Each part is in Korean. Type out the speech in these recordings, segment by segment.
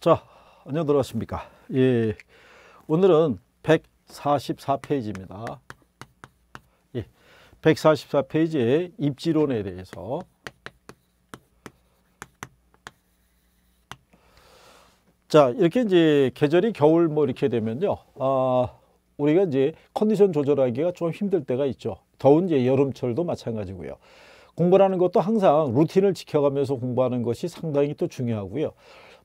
자, 안녕 들어왔습니까 예. 오늘은 144페이지입니다. 예. 144페이지의 입지론에 대해서 자, 이렇게 이제 계절이 겨울 뭐 이렇게 되면요. 아, 우리가 이제 컨디션 조절하기가 좀 힘들 때가 있죠. 더운 이제 여름철도 마찬가지고요. 공부라는 것도 항상 루틴을 지켜가면서 공부하는 것이 상당히 또 중요하고요.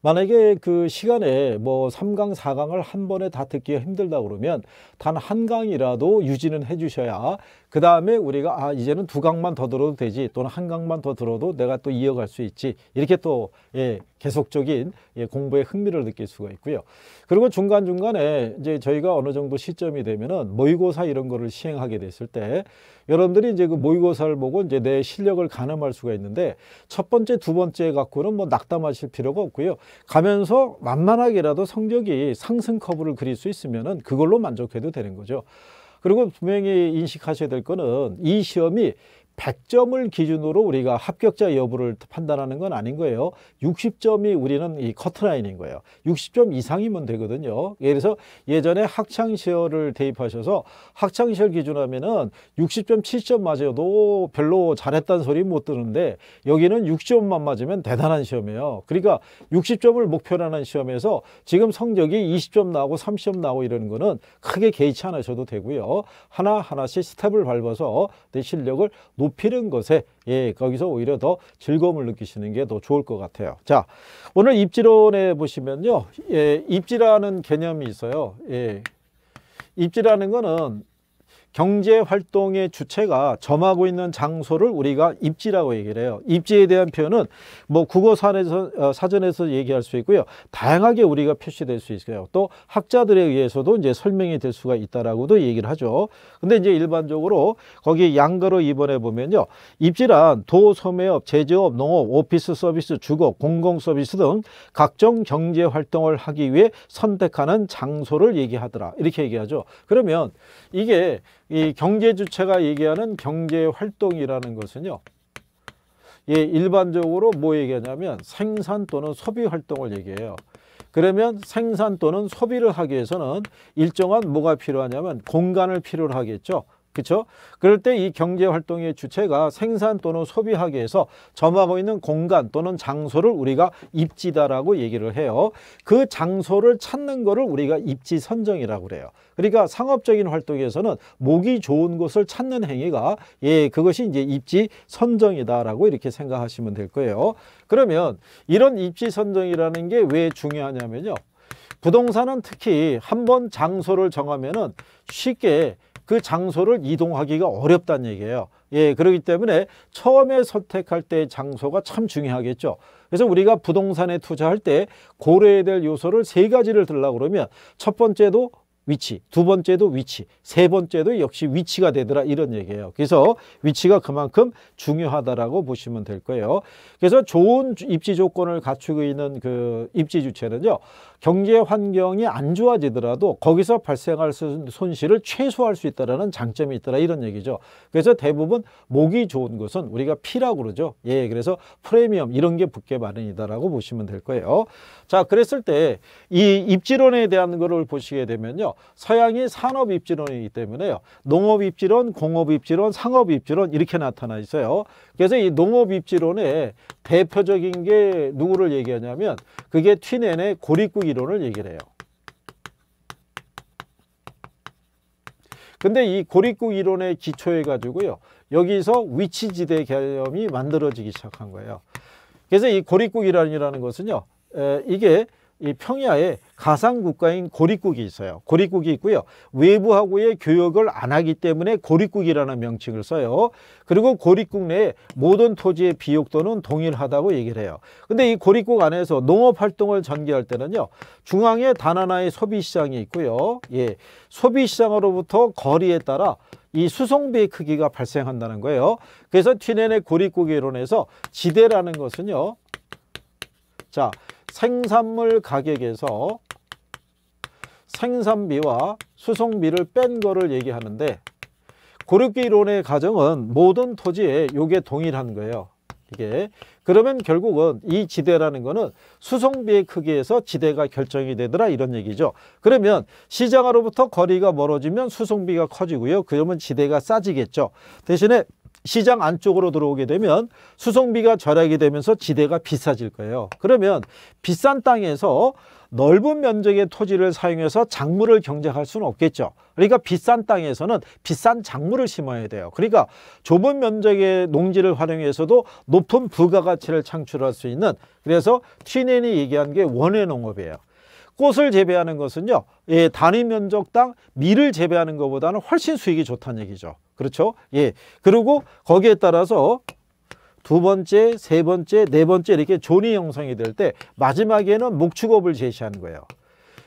만약에 그 시간에 뭐 3강, 4강을 한 번에 다 듣기 가 힘들다 그러면 단 한 강이라도 유지는 해 주셔야 그 다음에 우리가 아 이제는 두 강만 더 들어도 되지 또는 한 강만 더 들어도 내가 또 이어갈 수 있지 이렇게 또 예, 계속적인 예, 공부에 흥미를 느낄 수가 있고요. 그리고 중간 중간에 이제 저희가 어느 정도 시점이 되면은 모의고사 이런 거를 시행하게 됐을 때 여러분들이 이제 그 모의고사를 보고 이제 내 실력을 가늠할 수가 있는데 첫 번째 두 번째 갖고는 뭐 낙담하실 필요가 없고요. 가면서 만만하게라도 성적이 상승 커브를 그릴 수 있으면은 그걸로 만족해도 되는 거죠. 그리고 분명히 인식하셔야 될 거는 이 시험이 100점을 기준으로 우리가 합격자 여부를 판단하는 건 아닌 거예요. 60점이 우리는 이 커트라인인 거예요. 60점 이상이면 되거든요. 예를 들어서 예전에 학창시절을 대입하셔서 학창시절 기준하면은 60점, 7점 맞아도 별로 잘했다는 소리 못드는데 여기는 60점만 맞으면 대단한 시험이에요. 그러니까 60점을 목표로 하는 시험에서 지금 성적이 20점 나오고 30점 나오고 이러는 거는 크게 개의치 않으셔도 되고요. 하나하나씩 스텝을 밟아서 내 실력을 높 높이는 것에 예, 거기서 오히려 더 즐거움을 느끼시는 게 더 좋을 것 같아요. 자, 오늘 입지론에 보시면요. 예, 입지라는 개념이 있어요. 예. 입지라는 거는 경제 활동의 주체가 점하고 있는 장소를 우리가 입지라고 얘기를 해요. 입지에 대한 표현은 뭐 국어 사전에서, 어, 사전에서 얘기할 수 있고요. 다양하게 우리가 표시될 수 있어요. 또 학자들에 의해서도 이제 설명이 될 수가 있다라고도 얘기를 하죠. 근데 이제 일반적으로 거기 양가로 입번해 보면요. 입지란 도, 소매업, 제조업, 농업, 오피스 서비스, 주거, 공공 서비스 등 각종 경제 활동을 하기 위해 선택하는 장소를 얘기하더라. 이렇게 얘기하죠. 그러면 이게 이 경제 주체가 얘기하는 경제 활동이라는 것은요. 예, 일반적으로 뭐 얘기하냐면 생산 또는 소비 활동을 얘기해요. 그러면 생산 또는 소비를 하기 위해서는 일정한 뭐가 필요하냐면 공간을 필요로 하겠죠. 그렇죠? 그럴 때 이 경제 활동의 주체가 생산 또는 소비하기 위해서 점하고 있는 공간 또는 장소를 우리가 입지다라고 얘기를 해요. 그 장소를 찾는 거를 우리가 입지 선정이라고 그래요. 그러니까 상업적인 활동에서는 목이 좋은 곳을 찾는 행위가 예, 그것이 이제 입지 선정이다라고 이렇게 생각하시면 될 거예요. 그러면 이런 입지 선정이라는 게 왜 중요하냐면요. 부동산은 특히 한 번 장소를 정하면은 쉽게 그 장소를 이동하기가 어렵다는 얘기예요. 예, 그렇기 때문에 처음에 선택할 때 장소가 참 중요하겠죠. 그래서 우리가 부동산에 투자할 때 고려해야 될 요소를 세 가지를 들라고 그러면 첫 번째도 위치, 두 번째도 위치, 세 번째도 역시 위치가 되더라 이런 얘기예요. 그래서 위치가 그만큼 중요하다라고 보시면 될 거예요. 그래서 좋은 입지 조건을 갖추고 있는 그 입지 주체는요. 경제 환경이 안 좋아지더라도 거기서 발생할 손실을 최소화할 수있다는 장점이 있더라 이런 얘기죠. 그래서 대부분 목이 좋은 것은 우리가 피라고 그러죠. 예, 그래서 프리미엄 이런 게 붙게 마련이다라고 보시면 될 거예요. 자, 그랬을 때 이 입지론에 대한 거를 보시게 되면요. 서양이 산업 입지론이기 때문에요. 농업 입지론, 공업 입지론, 상업 입지론 이렇게 나타나 있어요. 그래서 이 농업 입지론의 대표적인 게 누구를 얘기하냐면 그게 튀넨의 고립국이 이론을 얘기를 해요. 근데 이 고립국 이론의 기초해 가지고요. 여기서 위치지대 개념이 만들어지기 시작한 거예요. 그래서 이 고립국 이론이라는 것은요. 에, 이게 이 평야에 가상 국가인 고립국이 있어요. 고립국이 있고요. 외부하고의 교역을 안 하기 때문에 고립국이라는 명칭을 써요. 그리고 고립국 내에 모든 토지의 비옥도는 동일하다고 얘기를 해요. 근데 이 고립국 안에서 농업 활동을 전개할 때는요. 중앙에 단 하나의 소비 시장이 있고요. 예. 소비 시장으로부터 거리에 따라 이 수송비의 크기가 발생한다는 거예요. 그래서 튀넨의 고립국 이론에서 지대라는 것은요. 자, 생산물 가격에서 생산비와 수송비를 뺀 거를 얘기하는데 고륙기 론의 가정은 모든 토지에 요게 동일한 거예요. 이게 그러면 결국은 이 지대라는 거는 수송비의 크기에서 지대가 결정이 되더라 이런 얘기죠. 그러면 시장으로부터 거리가 멀어지면 수송비가 커지고요. 그러면 지대가 싸지겠죠. 대신에 시장 안쪽으로 들어오게 되면 수송비가 절약이 되면서 지대가 비싸질 거예요. 그러면 비싼 땅에서 넓은 면적의 토지를 사용해서 작물을 경쟁할 수는 없겠죠. 그러니까 비싼 땅에서는 비싼 작물을 심어야 돼요. 그러니까 좁은 면적의 농지를 활용해서도 높은 부가가치를 창출할 수 있는 그래서 튀넨이 얘기한 게 원외 농업이에요. 꽃을 재배하는 것은요. 예, 단위 면적 당 미를 재배하는 것보다는 훨씬 수익이 좋다는 얘기죠. 그렇죠? 예. 그리고 거기에 따라서 두 번째, 세 번째, 네 번째 이렇게 존이 형성이 될 때 마지막에는 목축업을 제시하는 거예요.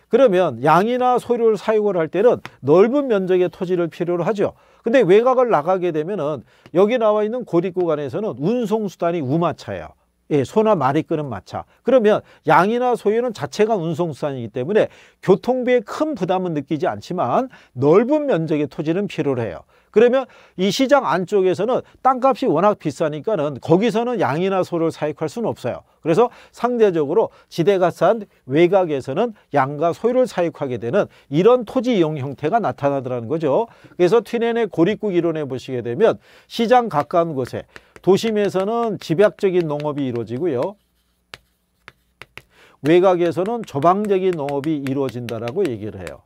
그러면 양이나 소를 사육을 할 때는 넓은 면적의 토지를 필요로 하죠. 근데 외곽을 나가게 되면은 여기 나와 있는 고립 구간에서는 운송 수단이 우마차예요. 예, 소나 말이 끄는 마차. 그러면 양이나 소유는 자체가 운송수단이기 때문에 교통비에 큰 부담은 느끼지 않지만 넓은 면적의 토지는 필요로 해요. 그러면 이 시장 안쪽에서는 땅값이 워낙 비싸니까는 거기서는 양이나 소를 사익할 수는 없어요. 그래서 상대적으로 지대가 싼 외곽에서는 양과 소를 유사육하게 되는 이런 토지 이용 형태가 나타나더라는 거죠. 그래서 튜넨의 고립국 이론에 보시게 되면 시장 가까운 곳에 도심에서는 집약적인 농업이 이루어지고요. 외곽에서는 조방적인 농업이 이루어진다라고 얘기를 해요.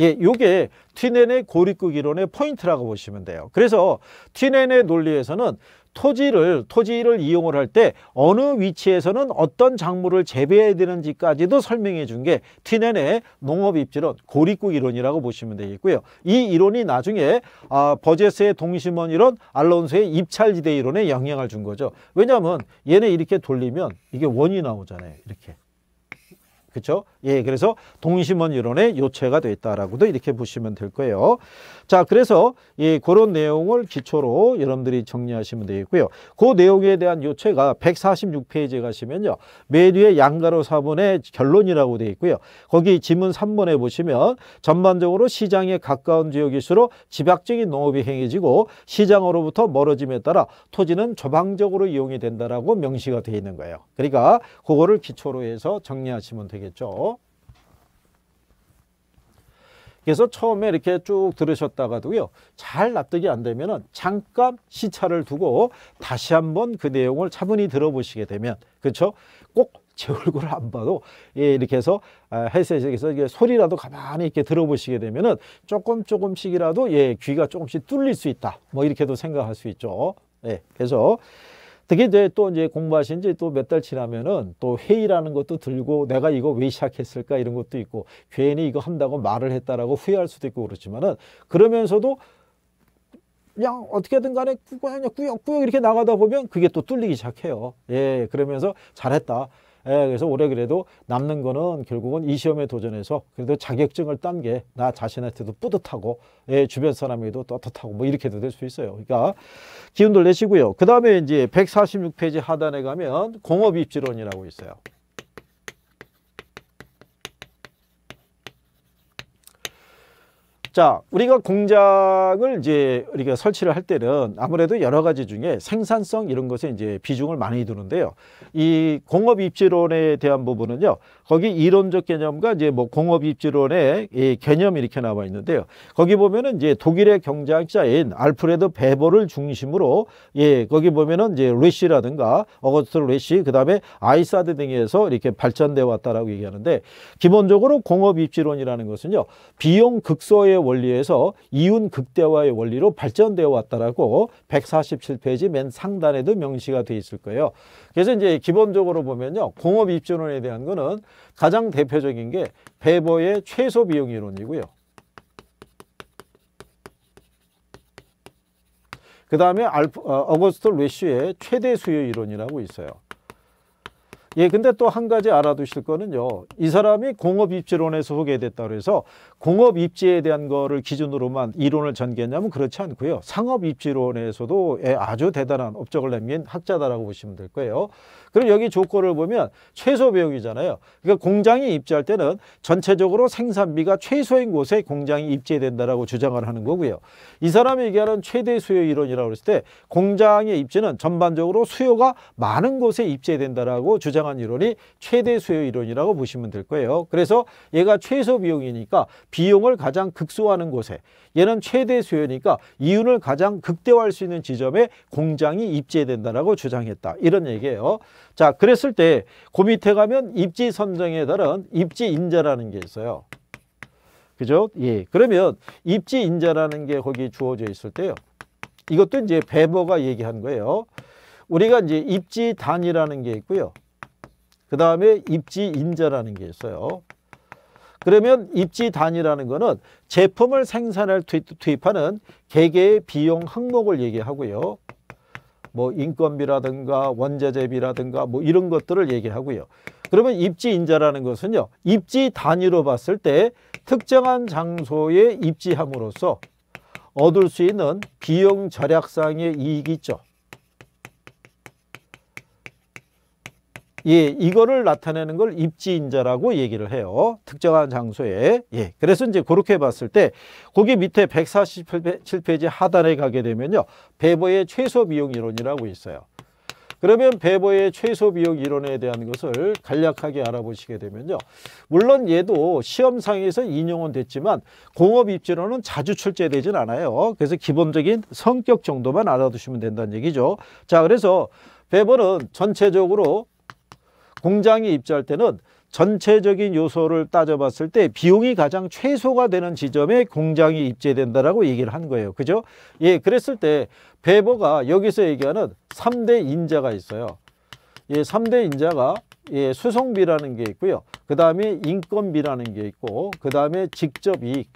예, 요게 티넨의 고립국 이론의 포인트라고 보시면 돼요. 그래서 티넨의 논리에서는 토지를 토지를 이용을 할 때 어느 위치에서는 어떤 작물을 재배해야 되는지까지도 설명해 준 게 티넨의 농업 입지론 고립국 이론이라고 보시면 되겠고요. 이 이론이 나중에 아, 버제스의 동심원 이론, 알론소의 입찰지대 이론에 영향을 준 거죠. 왜냐하면 얘네 이렇게 돌리면 이게 원이 나오잖아요. 이렇게. 그렇죠? 예, 그래서 동심원 이론의 요체가 되어 있다라고도 이렇게 보시면 될 거예요. 자, 그래서 예, 그런 내용을 기초로 여러분들이 정리하시면 되겠고요. 그 내용에 대한 요체가 146페이지에 가시면요. 맨 위에 양가로 사본의 결론이라고 되어 있고요. 거기 지문 3번에 보시면 전반적으로 시장에 가까운 지역일수록 집약적인 농업이 행해지고 시장으로부터 멀어짐에 따라 토지는 조방적으로 이용이 된다라고 명시가 되어 있는 거예요. 그러니까 그거를 기초로 해서 정리하시면 되겠습니다. 되겠죠. 그래서 처음에 이렇게 쭉 들으셨다가도요. 잘 납득이 안 되면 잠깐 시차를 두고 다시 한번 그 내용을 차분히 들어보시게 되면 그렇죠? 꼭 제 얼굴을 안 봐도 예, 이렇게 해서 아, 헬스에서 이게 소리라도 가만히 이렇게 들어보시게 되면 조금 조금씩이라도 예, 귀가 조금씩 뚫릴 수 있다. 뭐 이렇게도 생각할 수 있죠. 예, 그래서 되게 이제 또 이제 공부하신 지 또 몇 달 지나면은 또 회의라는 것도 들고 내가 이거 왜 시작했을까 이런 것도 있고 괜히 이거 한다고 말을 했다라고 후회할 수도 있고 그렇지만은 그러면서도 그냥 어떻게든 간에 꾸역꾸역 이렇게 나가다 보면 그게 또 뚫리기 시작해요. 예, 그러면서 잘했다. 예, 그래서 올해 그래도 남는 거는 결국은 이 시험에 도전해서 그래도 자격증을 딴 게 나 자신한테도 뿌듯하고 예, 주변 사람에게도 떳떳하고 뭐 이렇게도 될 수 있어요. 그러니까 기운들 내시고요. 그 다음에 이제 146페이지 하단에 가면 공업입지론이라고 있어요. 자, 우리가 공장을 이제 우리가 설치를 할 때는 아무래도 여러 가지 중에 생산성 이런 것에 이제 비중을 많이 두는데요. 이 공업 입지론에 대한 부분은요. 거기 이론적 개념과 이제 뭐 공업 입지론의 이 개념이 이렇게 나와 있는데요. 거기 보면은 이제 독일의 경제학자인 알프레드 베버를 중심으로 예, 거기 보면은 이제 레시라든가 어거스트 레시 그다음에 아이사드 등에서 이렇게 발전돼 왔다라고 얘기하는데 기본적으로 공업 입지론이라는 것은요. 비용 극소의 원리에서 이윤 극대화의 원리로 발전되어 왔다라고 147페이지 맨 상단에도 명시가 돼 있을 거예요. 그래서 이제 기본적으로 보면요. 공업 입주론에 대한 거는 가장 대표적인 게 베버의 최소 비용 이론이고요. 그 다음에 어, 어거스트 웨슈의 최대 수요 이론이라고 있어요. 예, 근데 또 한 가지 알아두실 거는요. 이 사람이 공업 입지론에서 소개됐다고 해서 공업 입지에 대한 거를 기준으로만 이론을 전개했냐면 그렇지 않고요. 상업 입지론에서도 예, 아주 대단한 업적을 남긴 학자다라고 보시면 될 거예요. 그럼 여기 조건을 보면 최소 비용이잖아요 그러니까 공장이 입지할 때는 전체적으로 생산비가 최소인 곳에 공장이 입지된다라고 주장을 하는 거고요. 이 사람이 얘기하는 최대 수요 이론이라고 했을 때 공장의 입지는 전반적으로 수요가 많은 곳에 입지된다라고 주장 주장한 이론이 최대 수요 이론이라고 보시면 될 거예요. 그래서 얘가 최소 비용이니까 비용을 가장 극소화하는 곳에 얘는 최대 수요니까 이윤을 가장 극대화할 수 있는 지점에 공장이 입지된다라고 주장했다. 이런 얘기예요. 자, 그랬을 때그 밑에 가면 입지 선정에 따른 입지 인자라는 게 있어요. 그죠? 예. 그러면 입지 인자라는 게 거기 주어져 있을 때요. 이것도 이제 베버가 얘기한 거예요. 우리가 이제 입지 단위라는게 있고요. 그 다음에 입지 인자라는 게 있어요. 그러면 입지 단위라는 것은 제품을 생산할 투입, 하는 개개의 비용 항목을 얘기하고요. 뭐 인건비라든가 원자재비라든가 뭐 이런 것들을 얘기하고요. 그러면 입지 인자라는 것은요. 입지 단위로 봤을 때 특정한 장소에 입지함으로써 얻을 수 있는 비용 절약상의 이익이 있죠. 예, 이거를 나타내는 걸 입지인자라고 얘기를 해요. 특정한 장소에. 예, 그래서 이제 그렇게 봤을 때 거기 밑에 147페이지 하단에 가게 되면요. 배보의 최소 비용 이론이라고 있어요. 그러면 배보의 최소 비용 이론에 대한 것을 간략하게 알아보시게 되면요. 물론 얘도 시험상에서 인용은 됐지만 공업 입지론은 자주 출제되진 않아요. 그래서 기본적인 성격 정도만 알아두시면 된다는 얘기죠. 자, 그래서 배보는 전체적으로 공장이 입주할 때는 전체적인 요소를 따져봤을 때 비용이 가장 최소가 되는 지점에 공장이 입지된다라고 얘기를 한 거예요. 그죠? 예, 그랬을 때 배버가 여기서 얘기하는 3대 인자가 있어요. 예, 삼대 인자가 예, 수송비라는 게 있고요. 그 다음에 인건비라는 게 있고, 그 다음에 직접 이익,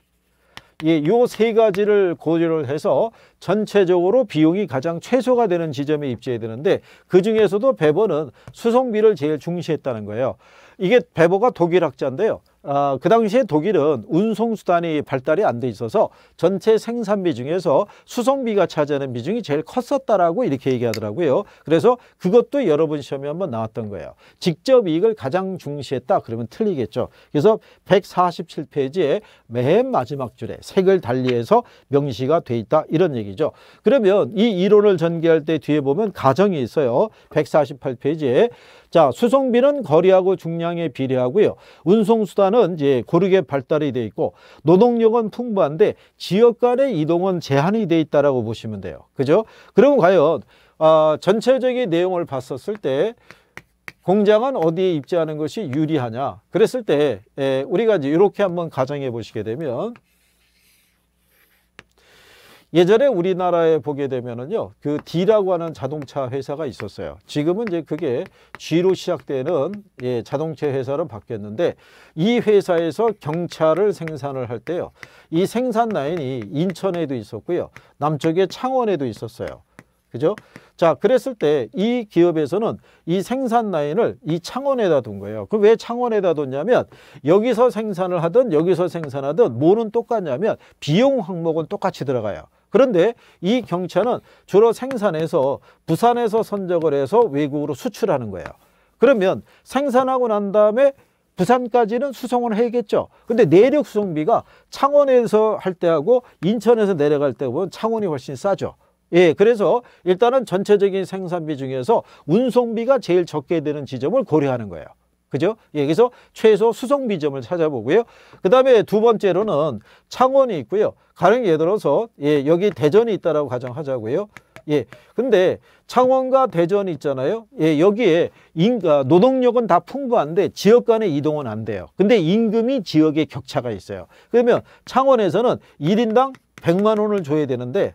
이세 예, 가지를 고려를 해서 전체적으로 비용이 가장 최소가 되는 지점에 입지해야 되는데 그 중에서도 베버는 수송비를 제일 중시했다는 거예요. 이게 베버가 독일 학자인데요. 어, 그 당시에 독일은 운송수단이 발달이 안 돼 있어서 전체 생산비 중에서 수송비가 차지하는 비중이 제일 컸었다라고 이렇게 얘기하더라고요. 그래서 그것도 여러 번 시험에 한번 나왔던 거예요. 직접 이익을 가장 중시했다 그러면 틀리겠죠. 그래서 147페이지에 맨 마지막 줄에 색을 달리해서 명시가 돼 있다 이런 얘기죠. 그러면 이 이론을 전개할 때 뒤에 보면 가정이 있어요. 148페이지에 자, 수송비는 거리하고 중량에 비례하고요. 운송수단은 이제 고르게 발달이 돼 있고 노동력은 풍부한데 지역 간의 이동은 제한이 돼 있다라고 보시면 돼요. 그죠? 그럼 과연 어, 전체적인 내용을 봤었을 때 공장은 어디에 입지하는 것이 유리하냐 그랬을 때 에, 예, 우리가 이제 이렇게 한번 가정해 보시게 되면 예전에 우리나라에 보게 되면은요, 그 D라고 하는 자동차 회사가 있었어요. 지금은 이제 그게 G로 시작되는 예, 자동차 회사로 바뀌었는데 이 회사에서 경차를 생산을 할 때요, 이 생산 라인이 인천에도 있었고요, 남쪽에 창원에도 있었어요. 그죠? 자, 그랬을 때 이 기업에서는 이 생산 라인을 이 창원에다 둔 거예요. 그 왜 창원에다 뒀냐면 여기서 생산을 하든 여기서 생산하든 뭐는 똑같냐면 비용 항목은 똑같이 들어가요. 그런데 이 경차는 주로 생산해서 부산에서 선적을 해서 외국으로 수출하는 거예요. 그러면 생산하고 난 다음에 부산까지는 수송을 해야겠죠. 근데 내륙 수송비가 창원에서 할 때하고 인천에서 내려갈 때 보면 창원이 훨씬 싸죠. 예, 그래서 일단은 전체적인 생산비 중에서 운송비가 제일 적게 되는 지점을 고려하는 거예요. 그죠? 여기서 예, 최소 수송비점을 찾아보고요. 그 다음에 두 번째로는 창원이 있고요. 가령 예를 들어서 예, 여기 대전이 있다라고 가정하자고요. 예. 근데 창원과 대전이 있잖아요. 예, 여기에 인가 아, 노동력은 다 풍부한데 지역 간의 이동은 안 돼요. 근데 임금이 지역의 격차가 있어요. 그러면 창원에서는 1인당1 0 0만 원을 줘야 되는데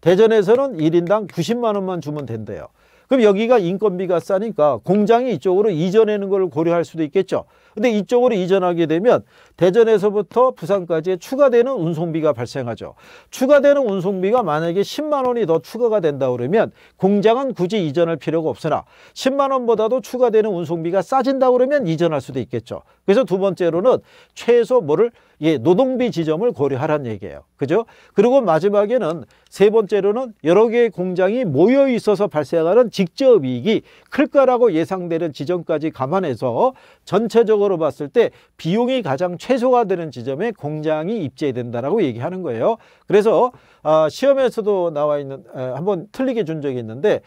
대전에서는 1인당 90만 원만 주면 된대요. 그럼 여기가 인건비가 싸니까 공장이 이쪽으로 이전하는 걸 고려할 수도 있겠죠. 근데 이쪽으로 이전하게 되면 대전에서부터 부산까지 추가되는 운송비가 발생하죠. 추가되는 운송비가 만약에 10만 원이 더 추가가 된다 그러면 공장은 굳이 이전할 필요가 없으나 10만 원보다도 추가되는 운송비가 싸진다 그러면 이전할 수도 있겠죠. 그래서 두 번째로는 최소 뭐를 예, 노동비 지점을 고려하란 얘기예요. 그죠? 그리고 마지막에는 세 번째로는 여러 개의 공장이 모여 있어서 발생하는 직접 이익이 클 거라고 예상되는 지점까지 감안해서 전체적으로 근거로 봤을 때 비용이 가장 최소화 되는 지점에 공장이 입재된다라고 얘기하는 거예요. 그래서 아, 시험에서도 나와 있는 한번 틀리게 준 적이 있는데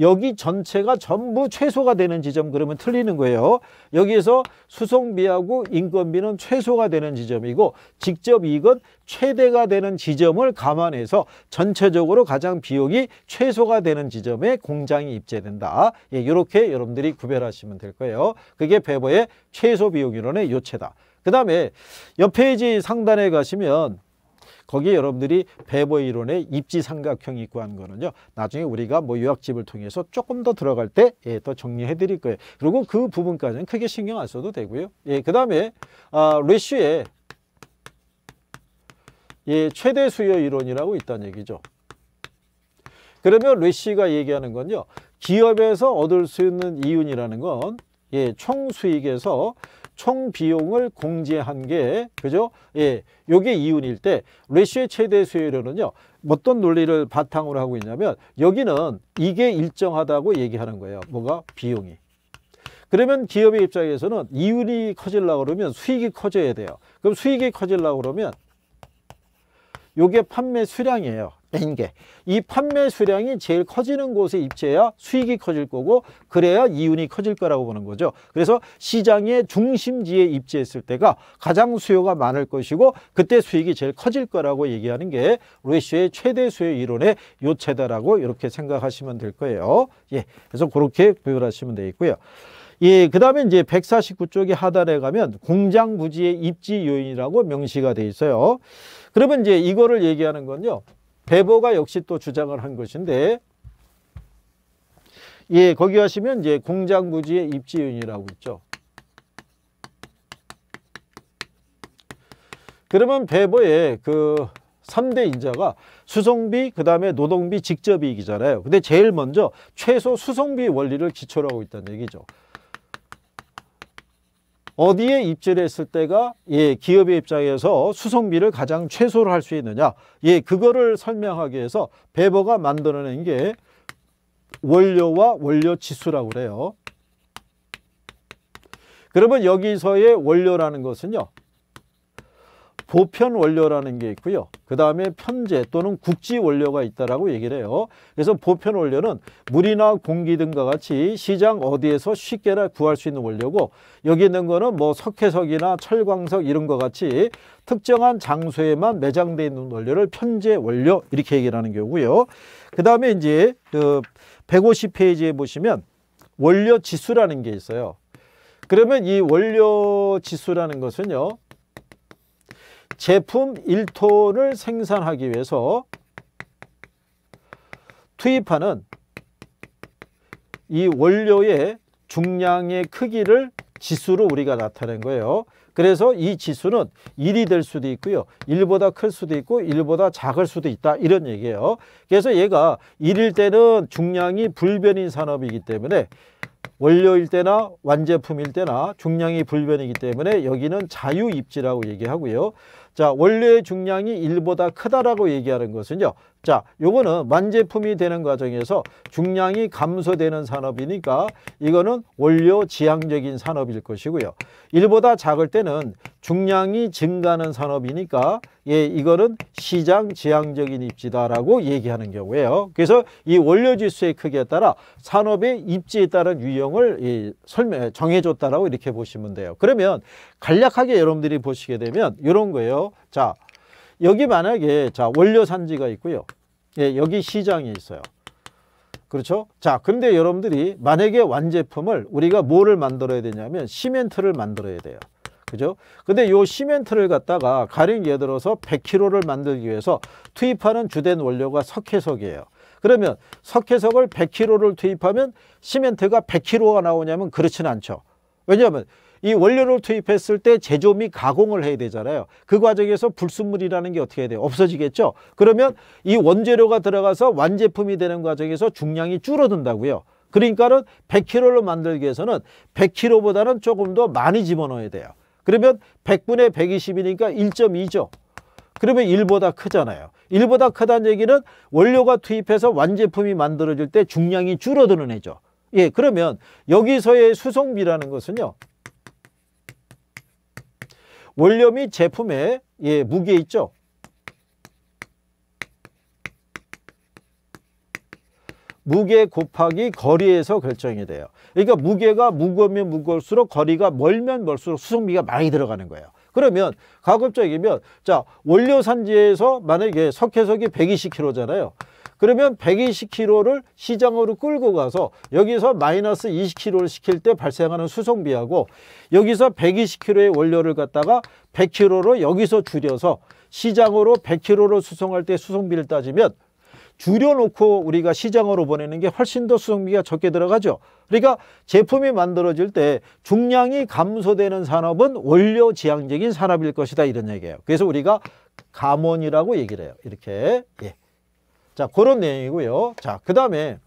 여기 전체가 전부 최소가 되는 지점 그러면 틀리는 거예요. 여기에서 수송비하고 인건비는 최소가 되는 지점이고 직접 이익은 최대가 되는 지점을 감안해서 전체적으로 가장 비용이 최소가 되는 지점에 공장이 입재된다. 예, 이렇게 여러분들이 구별하시면 될 거예요. 그게 배버의 최소 비용 이론의 요체다. 그 다음에 옆 페이지 상단에 가시면 거기에 여러분들이 배보 이론의 입지 삼각형이 있고 하는 거는요. 나중에 우리가 뭐 요약집을 통해서 조금 더 들어갈 때더 예, 정리해 드릴 거예요. 그리고 그 부분까지는 크게 신경 안 써도 되고요. 예, 그다음에 아, 레쉬의 예, 최대 수요 이론이라고 있다는 얘기죠. 그러면 레쉬가 얘기하는 건요. 기업에서 얻을 수 있는 이윤이라는 건 예, 총 수익에서 총 비용을 공제한 게 그죠? 예, 요게 이윤일 때 레시의 최대 수요료는요. 어떤 논리를 바탕으로 하고 있냐면 여기는 이게 일정하다고 얘기하는 거예요. 뭐가 비용이. 그러면 기업의 입장에서는 이윤이 커질라고 그러면 수익이 커져야 돼요. 그럼 수익이 커질라고 그러면 요게 판매 수량이에요. 개. 이 판매 수량이 제일 커지는 곳에 입체해야 수익이 커질 거고 그래야 이윤이 커질 거라고 보는 거죠. 그래서 시장의 중심지에 입체했을 때가 가장 수요가 많을 것이고 그때 수익이 제일 커질 거라고 얘기하는 게 로이쇼의 최대 수요 이론의 요체다라고 이렇게 생각하시면 될 거예요. 예, 그래서 그렇게 구별를 하시면 되겠고요. 예, 그 다음에 이제 149쪽에 하단에 가면 공장 부지의 입지 요인이라고 명시가 돼 있어요. 그러면 이제 이거를 얘기하는 건요. 베버가 역시 또 주장을 한 것인데 예, 거기 하시면 이제 공장 부지의 입지윤이라고 있죠. 그러면 베버의 그 3대 인자가 수송비, 그 다음에 노동비, 직접이익이잖아요. 근데 제일 먼저 최소 수송비 원리를 기초로 하고 있다는 얘기죠. 어디에 입지를 했을 때가 예, 기업의 입장에서 수송비를 가장 최소로 할 수 있느냐. 예, 그거를 설명하기 위해서 베버가 만들어낸 게 원료와 원료 지수라고 그래요. 그러면 여기서의 원료라는 것은요. 보편 원료라는 게 있고요. 그 다음에 편제 또는 국지 원료가 있다라고 얘기를 해요. 그래서 보편 원료는 물이나 공기 등과 같이 시장 어디에서 쉽게 구할 수 있는 원료고 여기 있는 거는 뭐 석회석이나 철광석 이런 것 같이 특정한 장소에만 매장돼 있는 원료를 편제 원료 이렇게 얘기를 하는 경우고요. 그 다음에 이제 그 150페이지에 보시면 원료 지수라는 게 있어요. 그러면 이 원료 지수라는 것은요. 제품 1톤을 생산하기 위해서 투입하는 이 원료의 중량의 크기를 지수로 우리가 나타낸 거예요. 그래서 이 지수는 1이 될 수도 있고요. 1보다 클 수도 있고 1보다 작을 수도 있다. 이런 얘기예요. 그래서 얘가 1일 때는 중량이 불변인 산업이기 때문에 원료일 때나 완제품일 때나 중량이 불변이기 때문에 여기는 자유입지라고 얘기하고요. 자, 원래의 중량이 1보다 크다라고 얘기하는 것은요. 자, 요거는 만제품이 되는 과정에서 중량이 감소되는 산업이니까 이거는 원료 지향적인 산업일 것이고요. 1보다 작을 때는 중량이 증가하는 산업이니까 예, 이거는 시장 지향적인 입지다라고 얘기하는 경우예요. 그래서 이 원료 지수의 크기에 따라 산업의 입지에 따른 유형을 예, 설명 정해줬다라고 이렇게 보시면 돼요. 그러면 간략하게 여러분들이 보시게 되면 이런 거예요. 자, 여기 만약에 자 원료 산지가 있고요. 예, 여기 시장이 있어요. 그렇죠? 자, 그런데 여러분들이 만약에 완제품을 우리가 뭐를 만들어야 되냐면 시멘트를 만들어야 돼요. 그죠? 근데 요 시멘트를 갖다가 가령 예를 들어서 100kg를 만들기 위해서 투입하는 주된 원료가 석회석이에요. 그러면 석회석을 100kg를 투입하면 시멘트가 100kg가 나오냐면 그렇진 않죠. 왜냐하면 이 원료를 투입했을 때 제조 및 가공을 해야 되잖아요. 그 과정에서 불순물이라는 게 어떻게 돼요? 없어지겠죠? 그러면 이 원재료가 들어가서 완제품이 되는 과정에서 중량이 줄어든다고요. 그러니까는 100kg로 만들기 위해서는 100kg보다는 조금 더 많이 집어넣어야 돼요. 그러면 100분의 120이니까 1.2죠. 그러면 1보다 크잖아요. 1보다 크다는 얘기는 원료가 투입해서 완제품이 만들어질 때 중량이 줄어드는 애죠. 예, 그러면 여기서의 수송비라는 것은요. 원료및 제품의 예, 무게 있죠. 무게 곱하기 거리에서 결정이 돼요. 그러니까 무게가 무거우면 무거울수록 거리가 멀면 멀수록 수송비가 많이 들어가는 거예요. 그러면 가급적이면 자 원료 산지에서 만약에 석회석이 120kg잖아요. 그러면 120kg를 시장으로 끌고 가서 여기서 마이너스 20kg를 시킬 때 발생하는 수송비하고 여기서 120kg의 원료를 갖다가 100kg로 여기서 줄여서 시장으로 100kg로 수송할 때 수송비를 따지면 줄여놓고 우리가 시장으로 보내는 게 훨씬 더 수송비가 적게 들어가죠. 그러니까 제품이 만들어질 때 중량이 감소되는 산업은 원료 지향적인 산업일 것이다 이런 얘기예요. 그래서 우리가 감원이라고 얘기를 해요. 이렇게. 예. 자, 그런 내용이고요. 자, 그 다음에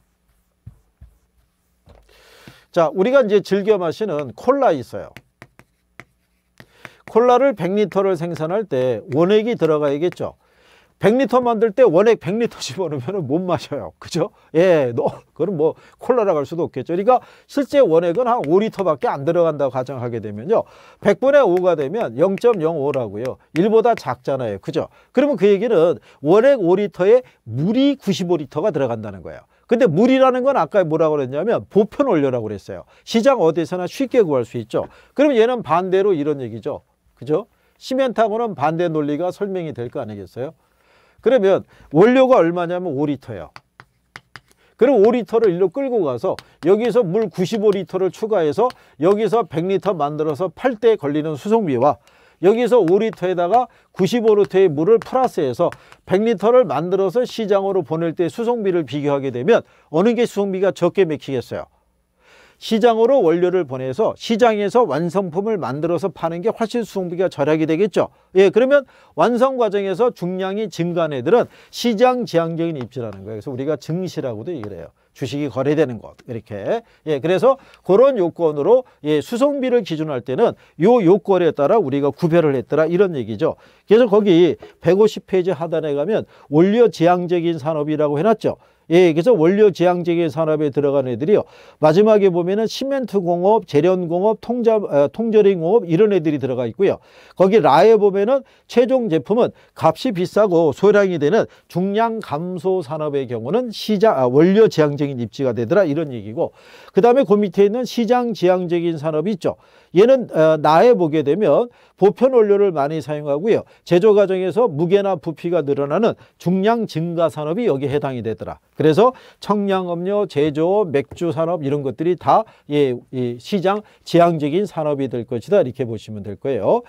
자, 우리가 이제 즐겨 마시는 콜라 있어요. 콜라를 100리터를 생산할 때 원액이 들어가야겠죠. 100리터 만들 때 원액 100리터 집어넣으면 못 마셔요. 그죠? 예, 너, 그건 뭐 콜라라 갈 수도 없겠죠. 그러니까 실제 원액은 한 5리터밖에 안 들어간다고 가정하게 되면요. 100분의 5가 되면 0.05라고요. 1보다 작잖아요. 그죠? 그러면 그 얘기는 원액 5리터에 물이 95리터가 들어간다는 거예요. 근데 물이라는 건 아까 뭐라고 그랬냐면 보편 원료라고 그랬어요. 시장 어디서나 쉽게 구할 수 있죠. 그럼 얘는 반대로 이런 얘기죠. 그죠? 시멘트하고는 반대 논리가 설명이 될 거 아니겠어요? 그러면 원료가 얼마냐면 5리터예요. 그럼 5리터를 일로 끌고 가서 여기서 물 95리터를 추가해서 여기서 100리터 만들어서 팔 때 걸리는 수송비와 여기서 5리터에다가 95리터의 물을 플러스해서 100리터를 만들어서 시장으로 보낼 때 수송비를 비교하게 되면 어느 게 수송비가 적게 맥히겠어요. 시장으로 원료를 보내서 시장에서 완성품을 만들어서 파는 게 훨씬 수송비가 절약이 되겠죠. 예, 그러면 완성 과정에서 중량이 증가한 애들은 시장 지향적인 입지라는 거예요. 그래서 우리가 증시라고도 얘기를 해요. 주식이 거래되는 것 이렇게 예 그래서 그런 요건으로 예 수송비를 기준할 때는 요 요건에 따라 우리가 구별을 했더라 이런 얘기죠 그래서 거기 150페이지 하단에 가면 원료 지향적인 산업이라고 해놨죠 예, 그래서 원료 지향적인 산업에 들어간 애들이요. 마지막에 보면은 시멘트 공업, 재련 공업, 통자 어, 통조림 공업 이런 애들이 들어가 있고요. 거기 라에 보면은 최종 제품은 값이 비싸고 소량이 되는 중량 감소 산업의 경우는 시장 아, 원료 지향적인 입지가 되더라 이런 얘기고 그다음에 그 밑에 있는 시장 지향적인 산업이 있죠. 얘는 어, 나에 보게 되면 보편 원료를 많이 사용하고요. 제조 과정에서 무게나 부피가 늘어나는 중량 증가 산업이 여기에 해당이 되더라. 그래서 청량음료, 제조업, 맥주 산업 이런 것들이 다 예, 예, 시장 지향적인 산업이 될 것이다 이렇게 보시면 될 거예요.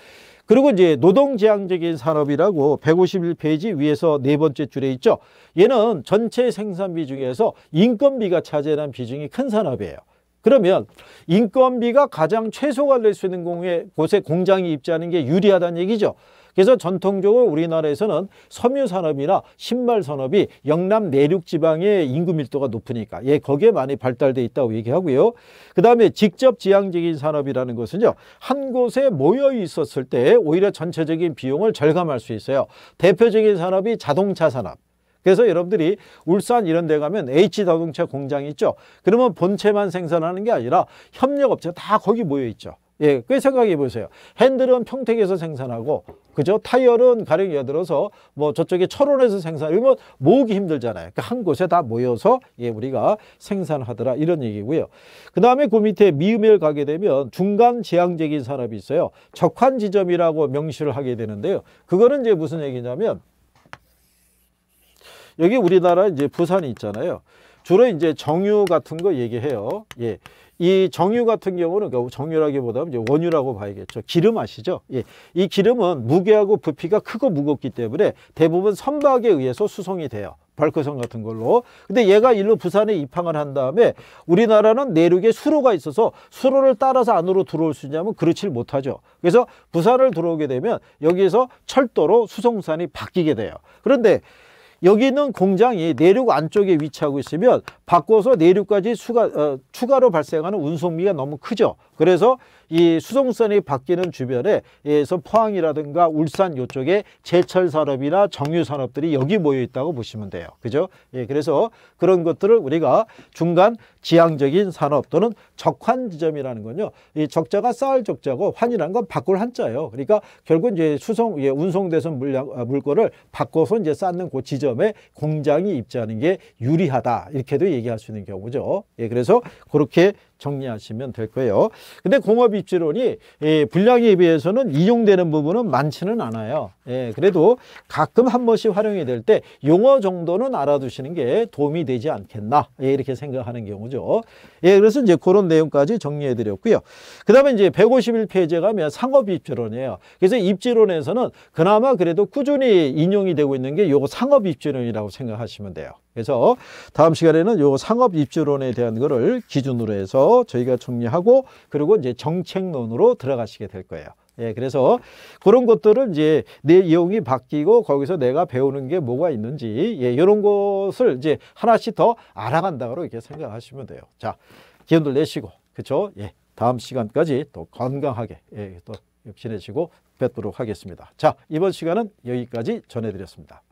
그리고 이제 노동지향적인 산업이라고 151페이지 위에서 네 번째 줄에 있죠. 얘는 전체 생산비 중에서 인건비가 차지하는 비중이 큰 산업이에요. 그러면 인건비가 가장 최소화 될수 있는 공에, 곳에 공장이 입지하는 게 유리하다는 얘기죠. 그래서 전통적으로 우리나라에서는 섬유 산업이나 신발 산업이 영남 내륙 지방의 인구 밀도가 높으니까 예 거기에 많이 발달돼 있다고 얘기하고요. 그다음에 직접 지향적인 산업이라는 것은요. 한 곳에 모여 있었을 때 오히려 전체적인 비용을 절감할 수 있어요. 대표적인 산업이 자동차 산업. 그래서 여러분들이 울산 이런 데 가면 H자동차 공장 이 있죠. 그러면 본체만 생산하는 게 아니라 협력업체 다 거기 모여 있죠. 예, 꽤 생각해 보세요. 핸들은 평택에서 생산하고 그죠? 타이어는 가령 예를 들어서 뭐 저쪽에 철원에서 생산이면 모으기 힘들잖아요. 그한 그러니까 곳에 다 모여서 예, 우리가 생산하더라 이런 얘기고요. 그다음에 그 밑에 미음을 가게 되면 중간 지향적인 산업이 있어요. 적환 지점이라고 명시를 하게 되는데요. 그거는 이제 무슨 얘기냐면 여기 우리나라 이제 부산이 있잖아요. 주로 이제 정유 같은 거 얘기해요. 예. 이 정유 같은 경우는 정유라기보다는 이제 원유라고 봐야겠죠. 기름 아시죠? 예. 이 기름은 무게하고 부피가 크고 무겁기 때문에 대부분 선박에 의해서 수송이 돼요. 발크선 같은 걸로. 근데 얘가 일로 부산에 입항을 한 다음에 우리나라는 내륙에 수로가 있어서 수로를 따라서 안으로 들어올 수 있냐면 그렇질 못하죠. 그래서 부산을 들어오게 되면 여기에서 철도로 수송산이 바뀌게 돼요. 그런데 여기는 공장이 내륙 안쪽에 위치하고 있으면 바꿔서 내륙까지 추가, 어, 추가로 발생하는 운송비가 너무 크죠. 그래서 이 수송선이 바뀌는 주변에 에서 포항이라든가 울산 요쪽에 제철 산업이나 정유 산업들이 여기 모여 있다고 보시면 돼요. 그죠? 예, 그래서 그런 것들을 우리가 중간 지향적인 산업 또는 적환 지점이라는 건요. 이 적자가 쌓을 적자고 환이라는 건 바꿀 한자예요. 그러니까 결국 이제 수송 예, 운송돼서 물량 아, 물건을 바꿔서 이제 쌓는 그 지점에 공장이 입지하는 게 유리하다. 이렇게도 얘기할 수 있는 경우죠. 예, 그래서 그렇게 정리하시면 될 거예요. 근데 공업 입지론이 예, 분량에 비해서는 이용되는 부분은 많지는 않아요. 예, 그래도 가끔 한 번씩 활용이 될 때 용어 정도는 알아두시는 게 도움이 되지 않겠나 예, 이렇게 생각하는 경우죠. 예, 그래서 이제 그런 내용까지 정리해 드렸고요. 그다음에 이제 151페이지에 가면 상업 입지론이에요. 그래서 입지론에서는 그나마 그래도 꾸준히 인용이 되고 있는 게 요거 상업 입지론이라고 생각하시면 돼요. 그래서 다음 시간에는 요 상업 입주론에 대한 거를 기준으로 해서 저희가 정리하고 그리고 이제 정책론으로 들어가시게 될 거예요. 예, 그래서 그런 것들을 이제 내 이용이 바뀌고 거기서 내가 배우는 게 뭐가 있는지 예, 이런 것을 이제 하나씩 더 알아간다고 이렇게 생각하시면 돼요. 자, 기운들 내시고 그렇 예, 다음 시간까지 또 건강하게 예, 또 지내시고 뵙도록 하겠습니다. 자, 이번 시간은 여기까지 전해드렸습니다.